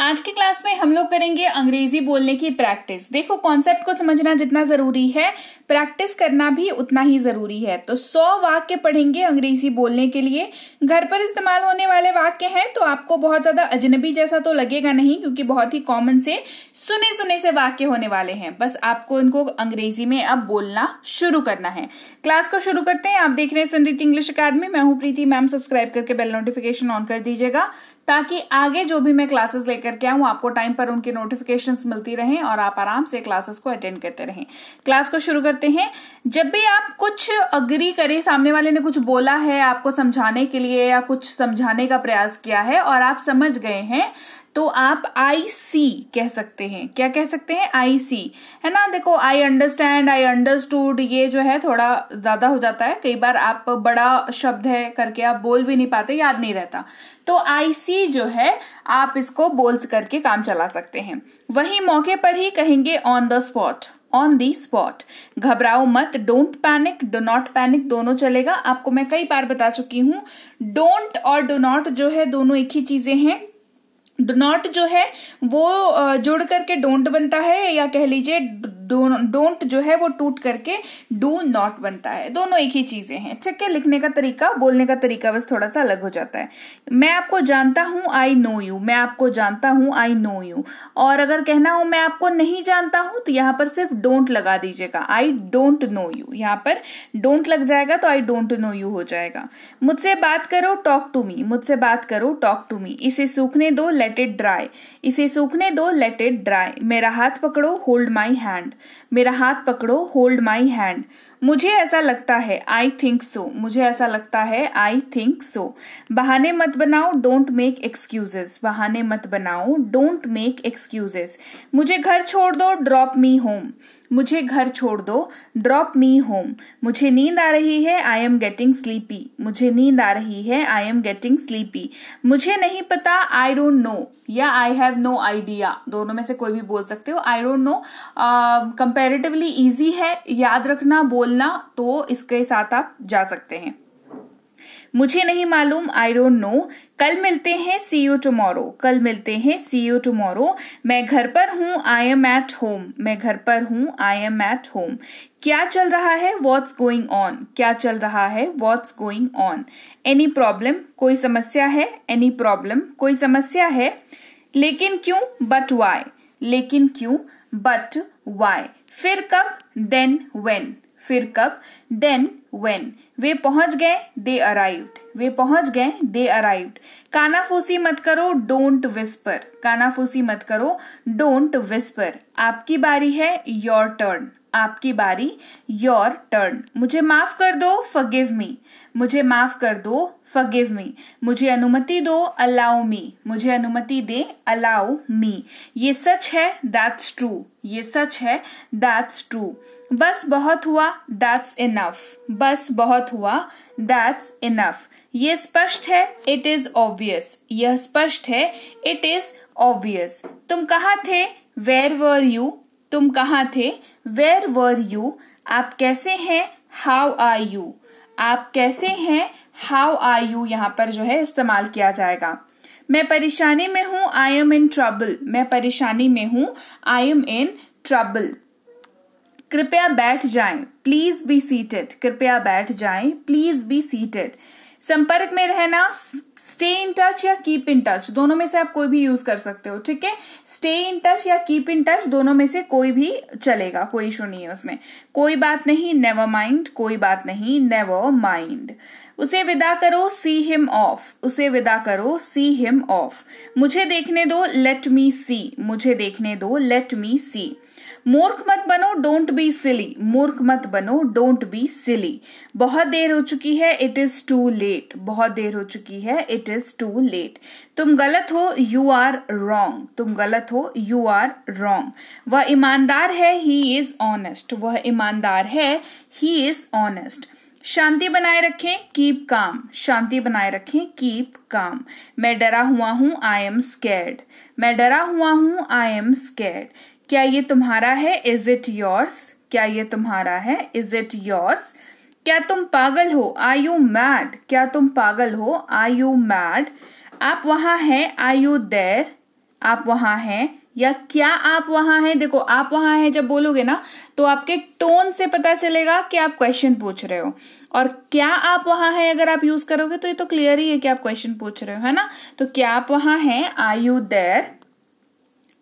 आज की क्लास में हम लोग करेंगे अंग्रेजी बोलने की प्रैक्टिस देखो कॉन्सेप्ट को समझना जितना जरूरी है प्रैक्टिस करना भी उतना ही जरूरी है तो सौ वाक्य पढ़ेंगे अंग्रेजी बोलने के लिए घर पर इस्तेमाल होने वाले वाक्य हैं तो आपको बहुत ज्यादा अजनबी जैसा तो लगेगा नहीं क्योंकि बहुत ही कॉमन से सुने सुने से वाक्य होने वाले हैं बस आपको इनको अंग्रेजी में अब बोलना शुरू करना है क्लास को शुरू करते हैं आप देख रहे हैं संदीत इंग्लिश अकादमी मैं हूँ प्रीति मैम सब्सक्राइब करके बेल नोटिफिकेशन ऑन कर दीजिएगा ताकि आगे जो भी मैं क्लासेस लेकर के आऊं आपको टाइम पर उनकी नोटिफिकेशन मिलती रहे और आप आराम से क्लासेस को अटेंड करते रहें क्लास को शुरू करते हैं जब भी आप कुछ अग्री करें सामने वाले ने कुछ बोला है आपको समझाने के लिए या कुछ समझाने का प्रयास किया है और आप समझ गए हैं तो आप आई सी कह सकते हैं क्या कह सकते हैं आई सी है ना देखो आई अंडरस्टैंड आई अंडरस्टूड ये जो है थोड़ा ज्यादा हो जाता है कई बार आप बड़ा शब्द है करके आप बोल भी नहीं पाते याद नहीं रहता तो आई सी जो है आप इसको बोल करके काम चला सकते हैं वही मौके पर ही कहेंगे on the spot on the spot घबराओ मत don't panic do not panic दोनों चलेगा आपको मैं कई बार बता चुकी हूं डोंट और डो नॉट जो है दोनों एक ही चीजें हैं नॉट जो है वो जुड़ करके डोंट बनता है या कह लीजिए डोंट जो है वो टूट करके डू नॉट बनता है दोनों एक ही चीज़ें हैं ठीक है लिखने का तरीका बोलने का तरीका बस थोड़ा सा अलग हो जाता है मैं आपको जानता हूं आई नो यू मैं आपको जानता हूँ आई नो यू और अगर कहना हो मैं आपको नहीं जानता हूं तो यहाँ पर सिर्फ डोंट लगा दीजिएगा आई डोंट नो यू यहाँ पर डोंट लग जाएगा तो आई डोंट नो यू हो जाएगा मुझसे बात करो टॉक टू मी मुझसे बात करो टॉक टू मी इसे सूखने दो लेट इट ड्राई इसे सूखने दो लेट इट ड्राई मेरा हाथ पकड़ो होल्ड माई हैंड मेरा हाथ पकड़ो होल्ड माई हैंड मुझे ऐसा लगता है आई थिंक सो मुझे ऐसा लगता है आई थिंक सो बहाने मत बनाओ डोंट मेक एक्सक्यूजेस बहाने मत बनाओ डोंट मेक एक्सक्यूजेस मुझे घर छोड़ दो ड्रॉप मी होम मुझे घर छोड़ दो ड्रॉप मी होम मुझे नींद आ रही है आई एम गेटिंग स्लीपी मुझे नींद आ रही है आई एम गेटिंग स्लीपी मुझे नहीं पता आई डोंट नो या आई हैव नो आइडिया दोनों में से कोई भी बोल सकते हो I don't know comparatively easy है याद रखना बोल बोलना तो इसके साथ आप जा सकते हैं मुझे नहीं मालूम आई डोंट नो कल मिलते हैं सी यू टुमारो कल मिलते हैं सी यू टुमारो मैं घर पर हूँ आई एम एट होम मैं घर पर हूँ आई एम एट होम क्या चल रहा है वॉट्स गोइंग ऑन क्या चल रहा है what's going on any problem कोई समस्या है एनी प्रॉब्लम कोई समस्या है लेकिन क्यों बट वाई लेकिन क्यों बट वाई फिर कब देन वेन फिर कब देन वेन वे पहुंच गए दे अराइव्ड वे पहुंच गए दे अराइव्ड कानाफूसी मत करो डोंट विस्पर कानाफूसी मत करो डोंट विस्पर आपकी बारी है योर टर्न आपकी बारी योर टर्न मुझे माफ कर दो फगिव मी मुझे माफ कर दो फगिव मी मुझे अनुमति दो अलाउ मी मुझे अनुमति दे अलाउ मी ये सच है दैट्स ट्रू ये सच है दैट्स ट्रू बस बहुत हुआ दैट्स इनफ बस बहुत हुआ दैट्स इनफ ये स्पष्ट है इट इज ऑब्वियस यह स्पष्ट है इट इज ऑब्वियस तुम कहा थे वेर वर यू तुम कहाँ थे वेर वर यू आप कैसे हैं हाउ आर यू आप कैसे हैं हाउ आर यू यहाँ पर जो है इस्तेमाल किया जाएगा मैं परेशानी में हूँ आई एम इन ट्रबल मैं परेशानी में हूँ आई एम इन ट्रबल कृपया बैठ जाएं प्लीज बी सीटेड कृपया बैठ जाएं प्लीज बी सीटेड संपर्क में रहना स्टे इन टच या कीप इन टच दोनों में से आप कोई भी यूज कर सकते हो ठीक है स्टे इन टच या कीप इन टच दोनों में से कोई भी चलेगा कोई इशू नहीं है उसमें कोई बात नहीं नेवर माइंड कोई बात नहीं नेवर माइंड उसे विदा करो सी हिम ऑफ उसे विदा करो सी हिम ऑफ मुझे देखने दो लेट मी सी मुझे देखने दो लेट मी सी मूर्ख मत बनो डोंट बी सिली मूर्ख मत बनो डोंट बी सिली बहुत देर हो चुकी है इट इज टू लेट बहुत देर हो चुकी है इट इज टू लेट तुम गलत हो यू आर रॉन्ग तुम गलत हो यू आर रॉन्ग वह ईमानदार है ही इज ऑनेस्ट वह ईमानदार है ही इज ऑनेस्ट शांति बनाए रखें कीप काम शांति बनाए रखें कीप काम मैं डरा हुआ हूं आई एम स्कैर्ड मैं डरा हुआ हूं आई एम स्कैर्ड क्या ये तुम्हारा है इज इट योर्स क्या ये तुम्हारा है इज इट योर्स क्या तुम पागल हो आई यू मैड क्या तुम पागल हो आई यू मैड आप वहां हैं आई यू देर आप वहां हैं या क्या आप वहां हैं देखो आप वहां हैं जब बोलोगे ना तो आपके टोन से पता चलेगा कि आप क्वेश्चन पूछ रहे हो और क्या आप वहां हैं अगर आप यूज करोगे तो ये तो क्लियर ही है कि आप क्वेश्चन पूछ रहे हो है ना तो क्या आप वहां हैं आई यू देर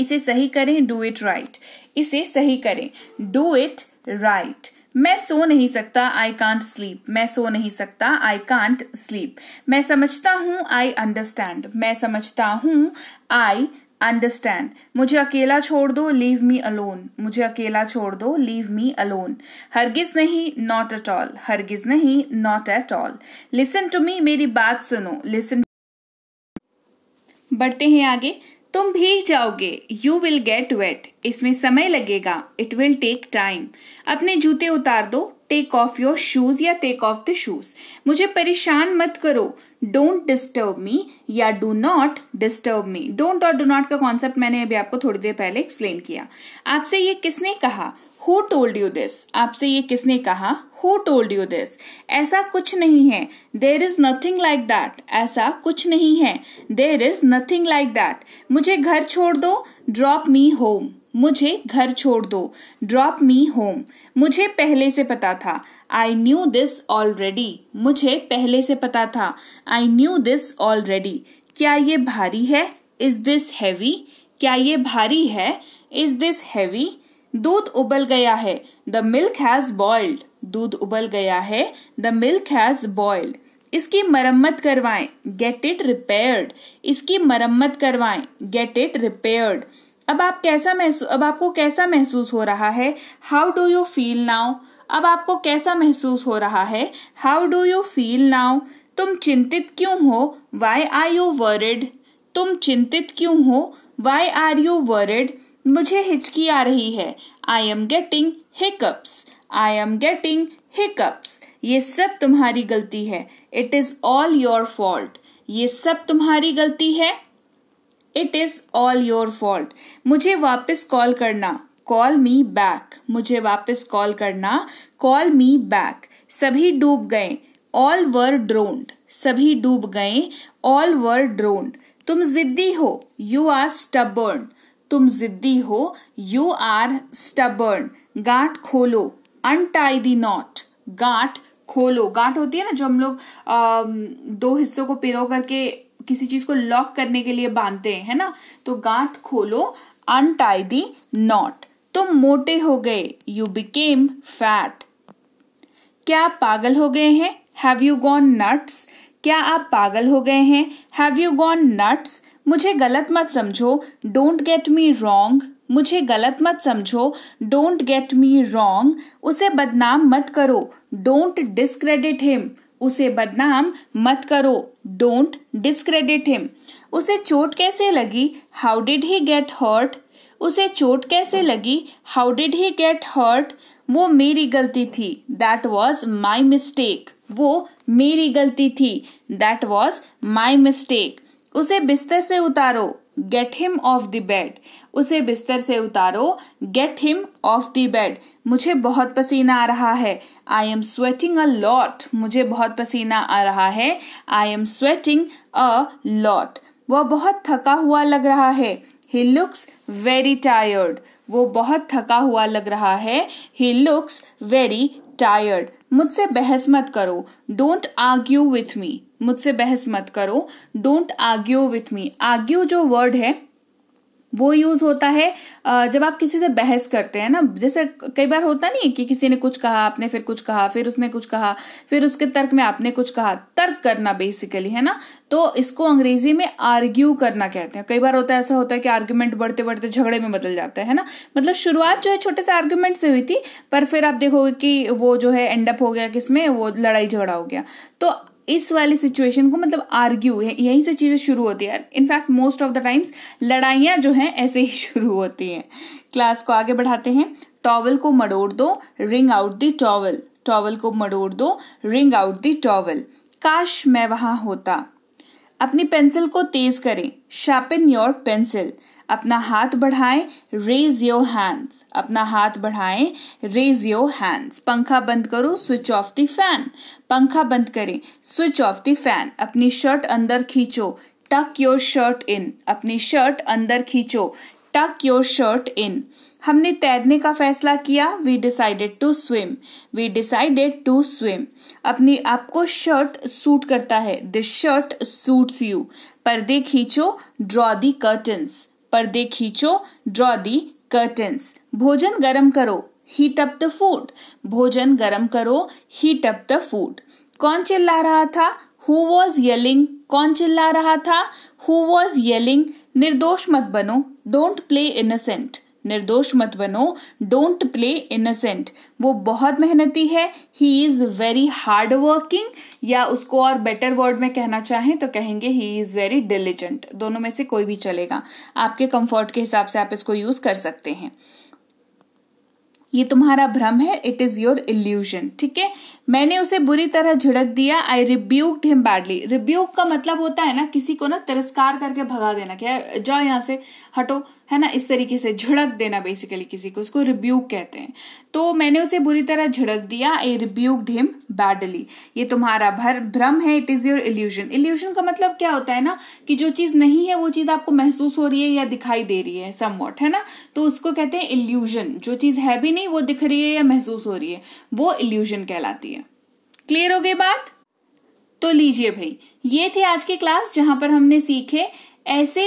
इसे सही करें डू इट राइट इसे सही करें डू इट राइट मैं सो नहीं सकता आई कांट स्लीप मैं सो नहीं सकता आई कांट स्लीप मैं समझता हूं आई अंडरस्टैंड मैं समझता हूं आई अंडरस्टैंड मुझे अकेला छोड़ दो लीव मी अलोन मुझे अकेला छोड़ दो लीव मी अलोन हरगिज नहीं नॉट एट ऑल हरगिज नहीं not at all listen to me मेरी बात सुनो लिसन बढ़ते हैं आगे तुम भीग जाओगे यू विल गेट वेट इसमें समय लगेगा इट विल टेक टाइम अपने जूते उतार दो टेक ऑफ योर शूज या टेक ऑफ द शूज मुझे परेशान मत करो डोंट डिस्टर्ब मी या do not disturb me don't और डू नॉट का कॉन्सेप्ट मैंने अभी आपको थोड़ी देर पहले एक्सप्लेन किया आपसे ये किसने कहा हु टोल्ड यू दिस आपसे ये किसने कहा हु टोल्ड यू दिस ऐसा कुछ नहीं है there is nothing like that ऐसा कुछ नहीं है there is nothing like that मुझे घर छोड़ दो ड्रॉप मी होम मुझे घर छोड़ दो ड्रॉप मी होम मुझे पहले से पता था आई न्यू दिस ऑलरेडी मुझे पहले से पता था आई न्यू दिस ऑलरेडी क्या ये भारी है इज दिस हैवी क्या ये भारी है इज दिस हैवी दूध उबल गया है द मिल्क हैज बॉइल्ड दूध उबल गया है द मिल्क हैज बॉइल्ड इसकी मरम्मत करवाएं गेट इट रिपेयर्ड इसकी मरम्मत करवाएं गेट इट रिपेयर्ड अब आप कैसा महसूस अब आपको कैसा महसूस हो रहा है how do you feel now अब आपको कैसा महसूस हो रहा है how do you feel now तुम चिंतित क्यों हो वाई आर यू वर्ड तुम चिंतित क्यों हो वाई आर यू वर्ड मुझे हिचकी आ रही है I am getting hiccups I am getting hiccups ये सब तुम्हारी गलती है it is all your fault ये सब तुम्हारी गलती है it is all your fault मुझे वापस कॉल करना कॉल मी बैक मुझे वापस कॉल करना कॉल मी बैक सभी डूब गए ऑल वर ड्रोन्ड सभी डूब गए ऑल वर ड्रोन्ड तुम जिद्दी हो यू आर स्टबर्न तुम जिद्दी हो यू आर स्टबर्न गांठ खोलो अनटाई दी नॉट गांठ खोलो गांठ होती है ना जो हम लोग दो हिस्सों को पिरो करके किसी चीज को लॉक करने के लिए बांधते हैं है ना तो गांठ खोलो अनटाई दी नॉट तुम मोटे हो गए यू बिकेम फैट क्या पागल हो गए हैं हैव यू गॉन नट्स क्या आप पागल हो गए हैं हैव यू गॉन नट्स मुझे गलत मत समझो डोंट गेट मी रॉन्ग मुझे गलत मत समझो डोंट गेट मी रॉन्ग उसे बदनाम मत करो डोंट डिस्क्रेडिट हिम उसे बदनाम मत करो डोंट डिस्क्रेडिट हिम उसे चोट कैसे लगी how did he get hurt उसे चोट कैसे लगी how did he get hurt वो मेरी गलती थी दैट वॉज माई मिस्टेक वो मेरी गलती थी दैट वॉज माई मिस्टेक उसे बिस्तर से उतारो get him off the bed उसे बिस्तर से उतारो get him off the bed मुझे बहुत पसीना आ रहा है I am sweating a lot मुझे बहुत पसीना आ रहा है I am sweating a lot वह बहुत थका हुआ लग रहा है ही लुक्स वेरी टायर्ड वो बहुत थका हुआ लग रहा है ही लुक्स वेरी टायर्ड मुझसे बहस मत करो डोंट आर्ग्यू विथ मी मुझसे बहस मत करो don't argue with me argue जो वर्ड है वो यूज होता है जब आप किसी से बहस करते हैं ना जैसे कई बार होता नहीं कि किसी ने कुछ कहा आपने फिर कुछ कहा फिर उसने कुछ कहा फिर उसके तर्क में आपने कुछ कहा तर्क करना बेसिकली है ना तो इसको अंग्रेजी में आर्ग्यू करना कहते हैं कई बार होता है ऐसा होता है कि आर्ग्यूमेंट बढ़ते बढ़ते झगड़े में बदल जाता है ना मतलब शुरुआत जो है छोटे से आर्ग्यूमेंट से हुई थी पर फिर आप देखोगे कि वो जो है एंडअप हो गया किसमें वो लड़ाई झगड़ा हो गया तो इस वाली सिचुएशन को मतलब आर्ग्यू यहीं से चीज़ें शुरू होती है in fact most of the times लड़ाइयां जो हैं ऐसे ही शुरू होती हैं क्लास को आगे बढ़ाते हैं टॉवल को मड़ोड़ दो wring out the towel towel को मड़ोड़ दो रिंग आउट दी टॉवल काश मैं वहां होता अपनी पेंसिल को तेज करें शार्पन योर पेंसिल अपना हाथ बढ़ाएं रेज योर हैंड्स अपना हाथ बढ़ाएं रेज योर हैंड्स पंखा बंद करो स्विच ऑफ द फैन पंखा बंद करें स्विच ऑफ द फैन अपनी शर्ट अंदर खींचो टक योर शर्ट इन अपनी शर्ट अंदर खींचो टक योर शर्ट इन हमने तैरने का फैसला किया we decided to swim we decided to swim अपनी आपको शर्ट सूट करता है दिस शर्ट सूट्स यू पर्दे खींचो ड्रॉ दी कर्टन्स पर्दे खींचो ड्रॉ दी कर्टन्स भोजन गर्म करो हीट अप द फूड भोजन गर्म करो हीट अप द फूड कौन चिल्ला रहा था हु वॉज यलिंग कौन चिल्ला रहा था हु वॉज यलिंग निर्दोष मत बनो डोंट प्ले इनोसेंट निर्दोष मत बनो डोंट प्ले इनोसेंट वो बहुत मेहनती है he is very hard working या उसको और बेटर वर्ड में कहना चाहें तो कहेंगे ही इज वेरी डिलीजेंट दोनों में से कोई भी चलेगा आपके कंफर्ट के हिसाब से आप इसको यूज कर सकते हैं ये तुम्हारा भ्रम है इट इज योर इल्यूजन ठीक है मैंने उसे बुरी तरह झिड़क दिया I rebuked him badly rebuke का मतलब होता है ना किसी को ना तिरस्कार करके भगा देना क्या जाओ यहाँ से हटो है ना इस तरीके से झिड़क देना बेसिकली किसी को उसको रिब्यूक कहते हैं तो मैंने उसे बुरी तरह झिड़क दिया आई रिब्यूक्ड हिम बैडली ये तुम्हारा भर भ्रम है it is your illusion illusion का मतलब क्या होता है ना कि जो चीज नहीं है वो चीज आपको महसूस हो रही है या दिखाई दे रही है वॉट है ना तो उसको कहते हैं इल्यूजन जो चीज है भी नहीं वो दिख रही है या महसूस हो रही है वो इल्यूजन कहलाती है क्लियर हो गई बात तो लीजिए भाई ये थी आज की क्लास जहां पर हमने सीखे ऐसे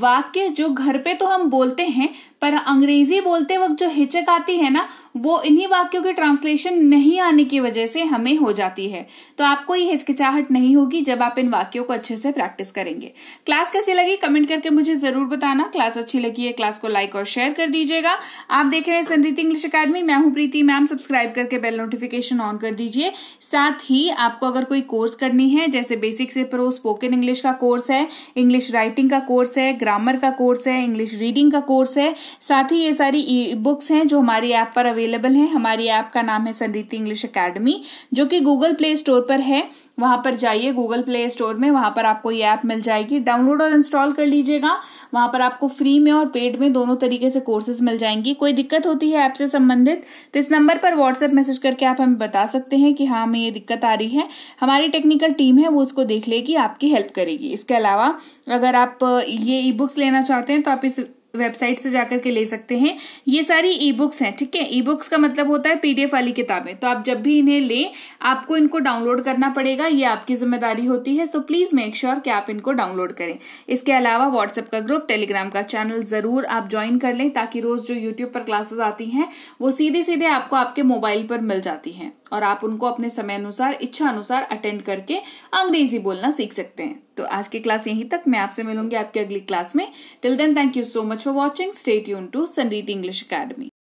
वाक्य जो घर पे तो हम बोलते हैं पर अंग्रेजी बोलते वक्त जो हिचक आती है ना वो इन्हीं वाक्यों के ट्रांसलेशन नहीं आने की वजह से हमें हो जाती है तो आपको ये हिचकिचाहट नहीं होगी जब आप इन वाक्यों को अच्छे से प्रैक्टिस करेंगे क्लास कैसी लगी कमेंट करके मुझे जरूर बताना क्लास अच्छी लगी है क्लास को लाइक और शेयर कर दीजिएगा आप देख रहे हैं संदीप इंग्लिश अकेडमी मैं हूं प्रीति मैम सब्सक्राइब करके बेल नोटिफिकेशन ऑन कर दीजिए साथ ही आपको अगर कोई कोर्स करनी है जैसे बेसिक से प्रो स्पोकन इंग्लिश का कोर्स है इंग्लिश राइटिंग का कोर्स है ग्रामर का कोर्स है इंग्लिश रीडिंग का कोर्स है साथ ही ये सारी ई बुक्स हैं जो हमारी ऐप पर अवेलेबल हैं हमारी ऐप का नाम है सनरीति इंग्लिश अकेडमी जो कि गूगल प्ले स्टोर पर है वहां पर जाइए गूगल प्ले स्टोर में वहां पर आपको ये ऐप मिल जाएगी डाउनलोड और इंस्टॉल कर लीजिएगा वहां पर आपको फ्री में और पेड में दोनों तरीके से कोर्सेज मिल जाएंगी कोई दिक्कत होती है ऐप से संबंधित तो इस नंबर पर व्हाट्सएप मैसेज करके आप हमें बता सकते हैं कि हाँ हमें ये दिक्कत आ रही है हमारी टेक्निकल टीम है वो उसको देख लेगी आपकी हेल्प करेगी इसके अलावा अगर आप ये ई बुक्स लेना चाहते हैं तो आप इस वेबसाइट से जाकर के ले सकते हैं ये सारी ई बुक्स हैं ठीक है ई बुक्स का मतलब होता है पीडीएफ वाली किताबें तो आप जब भी इन्हें लें आपको इनको डाउनलोड करना पड़ेगा ये आपकी जिम्मेदारी होती है सो प्लीज़ मेक श्योर कि आप इनको डाउनलोड करें इसके अलावा व्हाट्सएप का ग्रुप टेलीग्राम का चैनल ज़रूर आप ज्वाइन कर लें ताकि रोज़ जो यूट्यूब पर क्लासेस आती हैं वो सीधे सीधे आपको आपके मोबाइल पर मिल जाती हैं और आप उनको अपने समय अनुसार इच्छा अनुसार अटेंड करके अंग्रेजी बोलना सीख सकते हैं तो आज की क्लास यहीं तक मैं आपसे मिलूंगी आपकी अगली क्लास में till then thank you so much for watching stay यून टू संडीत इंग्लिश अकेडमी